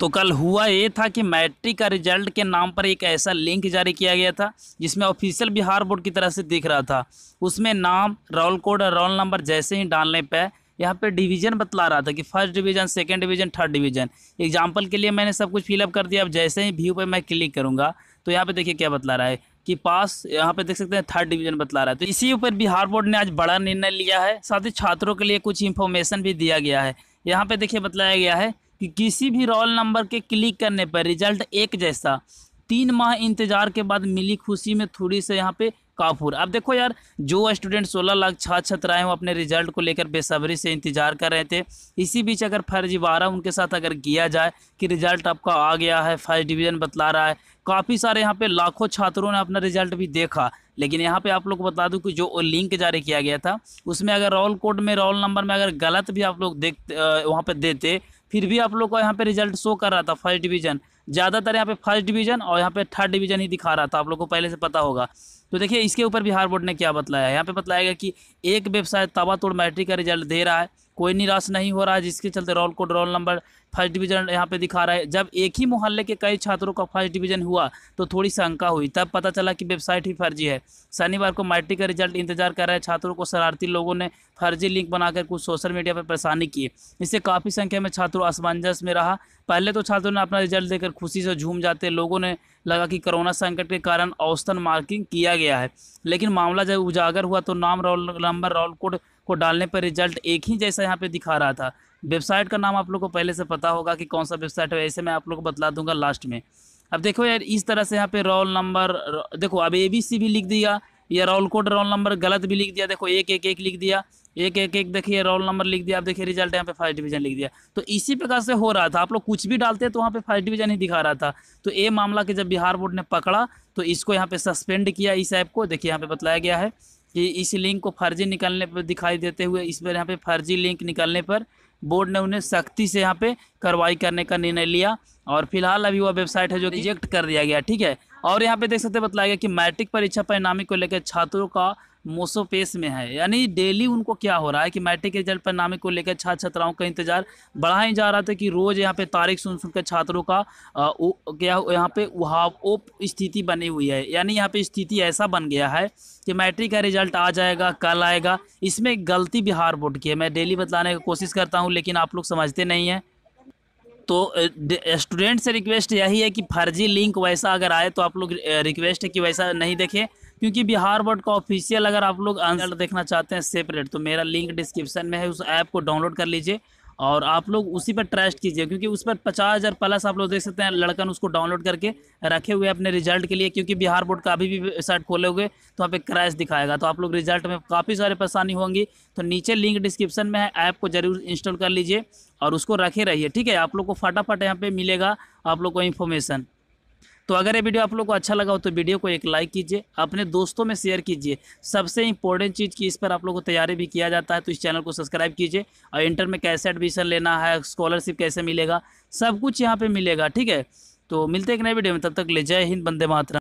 तो कल हुआ ये था कि मैट्रिक का रिजल्ट के नाम पर एक ऐसा लिंक जारी किया गया था जिसमें ऑफिशियल बिहार बोर्ड की तरफ से दिख रहा था उसमें नाम रोल कोड और रोल नंबर जैसे ही डालने पर यहाँ पे डिवीजन बतला रहा था कि first division second division third division example के लिए मैंने सब कुछ फिलअप कर दिया अब जैसे ही व्यू पे मैं क्लिक करूँगा तो यहाँ पे देखिए क्या बतला रहा है कि पास यहाँ पे देख सकते हैं थर्ड डिवीजन बतला रहा है तो इसी ऊपर बिहार बोर्ड ने आज बड़ा निर्णय लिया है साथ ही छात्रों के लिए कुछ इन्फॉर्मेशन भी दिया गया है यहाँ पर देखिए बतलाया गया है कि किसी भी रोल नंबर के क्लिक करने पर रिजल्ट एक जैसा तीन माह इंतजार के बाद मिली खुशी में थोड़ी से यहाँ पे काफूर अब देखो यार जो स्टूडेंट 16 लाख छात्र छात्राएं वो अपने रिजल्ट को लेकर बेसब्री से इंतजार कर रहे थे इसी बीच अगर फर्जीवाड़ा उनके साथ अगर किया जाए कि रिजल्ट आपका आ गया है फर्स्ट डिवीज़न बतला रहा है काफ़ी सारे यहाँ पे लाखों छात्रों ने अपना रिजल्ट भी देखा लेकिन यहाँ पे आप लोग को बता दूँ कि जो लिंक जारी किया गया था उसमें अगर रोल कोड में रोल नंबर में अगर गलत भी आप लोग देख वहाँ पर देते फिर भी आप लोग को यहाँ पे रिजल्ट शो कर रहा था फर्स्ट डिवीज़न ज़्यादातर यहाँ पे फर्स्ट डिवीज़न और यहाँ पे थर्ड डिवीज़न ही दिखा रहा था आप लोग को पहले से पता होगा तो देखिए इसके ऊपर बिहार बोर्ड ने क्या बतलाया है यहाँ पे बताया गया कि एक वेबसाइट तबातोड़ तोड़ मैट्रिक का रिजल्ट दे रहा है कोई निराश नहीं हो रहा है जिसके चलते roll code roll number first division यहाँ पे दिखा रहा है जब एक ही मोहल्ले के कई छात्रों का फर्स्ट डिवीजन हुआ तो थोड़ी शंका हुई तब पता चला कि वेबसाइट ही फर्जी है शनिवार को मैट्रिक का रिजल्ट इंतजार कर रहे छात्रों को शरारती लोगों ने फर्जी लिंक बनाकर कुछ सोशल मीडिया पर परेशानी की इससे काफ़ी संख्या में छात्रों असमंजस में रहा पहले तो छात्रों ने अपना रिजल्ट देकर खुशी से झूम जाते लोगों ने लगा कि कोरोना संकट के कारण औसतन मार्किंग किया गया है लेकिन मामला जब उजागर हुआ तो नाम रोल नंबर रोल कोड को डालने पर रिजल्ट एक ही जैसा यहाँ पे दिखा रहा था वेबसाइट का नाम आप लोग को पहले से पता होगा कि कौन सा वेबसाइट है ऐसे मैं आप लोग को बता दूंगा लास्ट में अब देखो यार इस तरह से यहाँ पे रोल नंबर देखो अब ए बी सी भी लिख दिया या रोल कोड रोल नंबर गलत भी लिख दिया देखो एक एक एक लिख दिया एक एक एक देखिए रोल नंबर लिख दिया आप देखिए रिजल्ट यहाँ पे फर्स्ट डिवीजन लिख दिया तो इसी प्रकार से हो रहा था आप लोग कुछ भी डालते तो वहाँ पे फर्स्ट डिवीजन ही दिखा रहा था तो ये मामला के जब बिहार बोर्ड ने पकड़ा तो इसको यहाँ पे सस्पेंड किया इस ऐप को देखिए यहाँ पे बताया गया है कि इस लिंक को फर्जी निकलने पर दिखाई देते हुए इस पर यहाँ पे फर्जी लिंक निकलने पर बोर्ड ने उन्हें सख्ती से यहाँ पे कार्रवाई करने का निर्णय लिया और फिलहाल अभी वह वेबसाइट है जो रिजेक्ट कर दिया गया ठीक है और यहाँ पे देख सकते बतलाया गया कि मैट्रिक परीक्षा परिणामी को लेकर छात्रों का मोसोपेस में है यानी डेली उनको क्या हो रहा है कि मैट्रिक के रिजल्ट परिणाम को लेकर छात्र छात्राओं का इंतजार बढ़ा ही जा रहा था कि रोज़ यहाँ पे तारीख सुन सुनकर छात्रों का आ, उ, क्या यहाँ पे वहाव ओप स्थिति बनी हुई है यानी यहाँ पे स्थिति ऐसा बन गया है कि मैट्रिक का रिजल्ट आ जाएगा कल आएगा इसमें गलती बिहार बोर्ड की है मैं डेली बतलाने की कोशिश करता हूँ लेकिन आप लोग समझते नहीं हैं तो स्टूडेंट से रिक्वेस्ट यही है कि फर्जी लिंक वैसा अगर आए तो आप लोग रिक्वेस्ट है कि वैसा नहीं देखें क्योंकि बिहार बोर्ड का ऑफिशियल अगर आप लोग आंसर देखना चाहते हैं सेपरेट तो मेरा लिंक डिस्क्रिप्शन में है उस ऐप को डाउनलोड कर लीजिए और आप लोग उसी पर ट्रस्ट कीजिए क्योंकि उस पर पचास हज़ार प्लस आप लोग देख सकते हैं लड़कन उसको डाउनलोड करके रखे हुए अपने रिजल्ट के लिए क्योंकि बिहार बोर्ड का अभी भी वेबसाइट खोलोगे तो वहाँ पे क्रैश दिखाएगा तो आप लोग रिजल्ट में काफ़ी सारे परेशानी होंगी तो नीचे लिंक डिस्क्रिप्शन में है ऐप को ज़रूर इंस्टॉल कर लीजिए और उसको रखे रहिए ठीक है आप लोग को फटाफट यहाँ पर मिलेगा आप लोग को इन्फॉर्मेशन तो अगर ये वीडियो आप लोग को अच्छा लगा हो तो वीडियो को एक लाइक कीजिए अपने दोस्तों में शेयर कीजिए सबसे इंपॉर्टेंट चीज़ कि इस पर आप लोग को तैयारी भी किया जाता है तो इस चैनल को सब्सक्राइब कीजिए और इंटर में कैसे एडमिशन लेना है स्कॉलरशिप कैसे मिलेगा सब कुछ यहाँ पर मिलेगा ठीक है तो मिलते एक नए वीडियो में तब तक ले जय हिंद बंदे मातरम